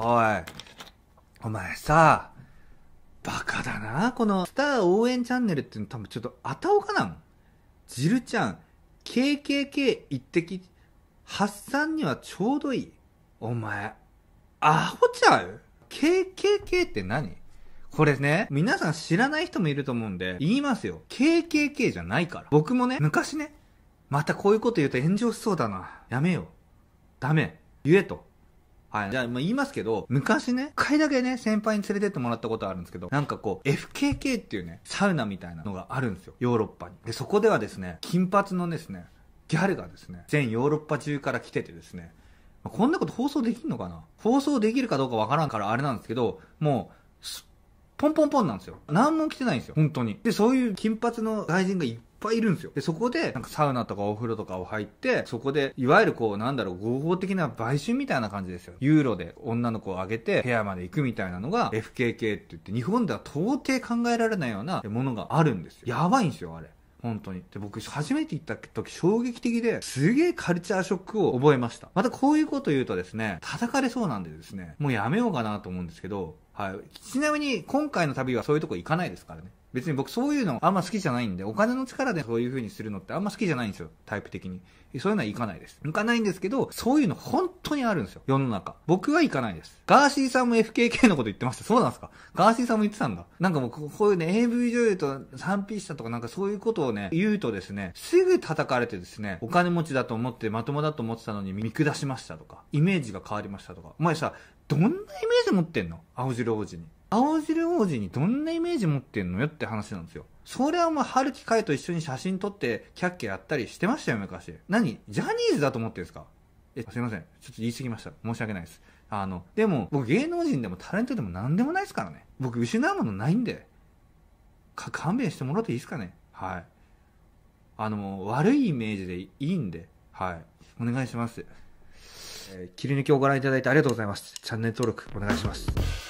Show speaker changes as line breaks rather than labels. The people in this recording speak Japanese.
おい、お前さ、バカだな。このスター応援チャンネルっての多分ちょっとあたおかなんジルちゃん、KKK 一滴、発散にはちょうどいい。お前、アホちゃう ?KKK って何これね、皆さん知らない人もいると思うんで、言いますよ。KKK じゃないから。僕もね、昔ね、またこういうこと言うと炎上しそうだな。やめよう。ダメ。言えと。はい。じゃあ、もう言いますけど、昔ね、一回だけね、先輩に連れてってもらったことあるんですけど、なんかこう、FKK っていうね、サウナみたいなのがあるんですよ。ヨーロッパに。で、そこではですね、金髪のですね、ギャルがですね、全ヨーロッパ中から来ててですね、こんなこと放送できんのかな放送できるかどうかわからんからあれなんですけど、もう、ポンポンポンなんですよ。何も来てないんですよ、本当に。で、そういう金髪の外人がいっぱいいるんですよ。で、そこで、なんかサウナとかお風呂とかを入って、そこで、いわゆるこう、なんだろう、合法的な売春みたいな感じですよ。ユーロで女の子をあげて、部屋まで行くみたいなのが、FKK って言って、日本では到底考えられないようなものがあるんですよ。やばいんですよ、あれ。本当に。で、僕、初めて行った時、衝撃的で、すげえカルチャーショックを覚えました。またこういうこと言うとですね、叩かれそうなんでですね、もうやめようかなと思うんですけど、はい。ちなみに、今回の旅はそういうとこ行かないですからね。別に僕そういうのあんま好きじゃないんで、お金の力でそういう風にするのってあんま好きじゃないんですよ、タイプ的に。そういうのはいかないです。行かないんですけど、そういうの本当にあるんですよ、世の中。僕はいかないです。ガーシーさんも FKK のこと言ってました。そうなんですかガーシーさんも言ってたんだ。なんかもう、こういうね、AV 女優と賛否したとかなんかそういうことをね、言うとですね、すぐ叩かれてですね、お金持ちだと思ってまともだと思ってたのに見下しましたとか、イメージが変わりましたとか。お前さ、どんなイメージ持ってんの青白王子に。青汁王子にどんなイメージ持ってんのよって話なんですよ。それはもう、春木海と一緒に写真撮って、キャッキャやったりしてましたよ、昔。何ジャニーズだと思ってるんですかえ、すいません。ちょっと言い過ぎました。申し訳ないです。あの、でも、僕芸能人でもタレントでも何でもないですからね。僕失うものないんで。か、勘弁してもらっていいですかね。はい。あの、悪いイメージでいいんで。はい。お願いします。えー、切り抜きをご覧いただいてありがとうございます。チャンネル登録お願いします。